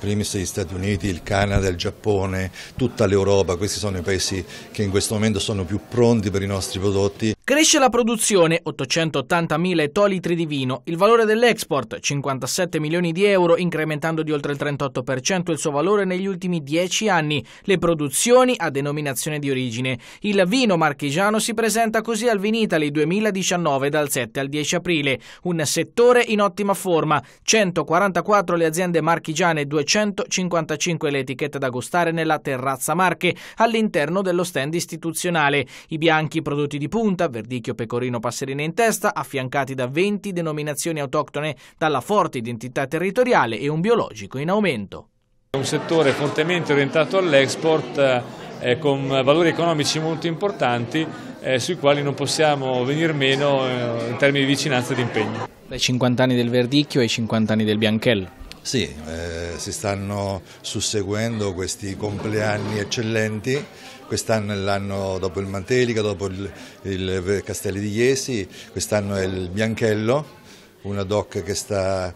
primis gli Stati Uniti, il Canada, il Giappone, tutta l'Europa, questi sono i paesi che in questo momento sono più pronti per i nostri prodotti. Cresce la produzione, 880.000 ettolitri di vino, il valore dell'export, 57 milioni di euro, incrementando di oltre il 38% il suo valore negli ultimi 10 anni, le produzioni a denominazione di origine. Il vino marchigiano si presenta così al Vinitali 2019 dal 7 al 10 aprile, un settore in ottima forma, 144 le aziende marchigiane 255 le etichette da gustare nella terrazza Marche, all'interno dello stand istituzionale. I bianchi prodotti di punta, Verdicchio pecorino passerina in testa, affiancati da 20 denominazioni autoctone dalla forte identità territoriale e un biologico in aumento. un settore fortemente orientato all'export eh, eh, con valori economici molto importanti eh, sui quali non possiamo venir meno eh, in termini di vicinanza e di impegno. Dai 50 anni del verdicchio ai 50 anni del bianchello. Sì, eh, si stanno susseguendo questi compleanni eccellenti, quest'anno è l'anno dopo il Mantelica, dopo il, il Castelli di Iesi, quest'anno è il Bianchello, una doc che sta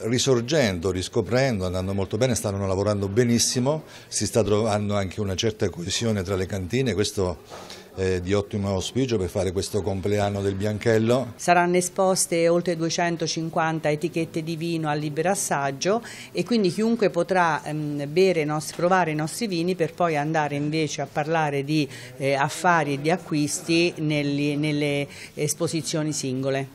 risorgendo, riscoprendo, andando molto bene, stanno lavorando benissimo, si sta trovando anche una certa coesione tra le cantine, questo è di ottimo auspicio per fare questo compleanno del Bianchello. Saranno esposte oltre 250 etichette di vino al libero assaggio e quindi chiunque potrà ehm, bere, provare i nostri vini per poi andare invece a parlare di eh, affari e di acquisti nelle esposizioni singole.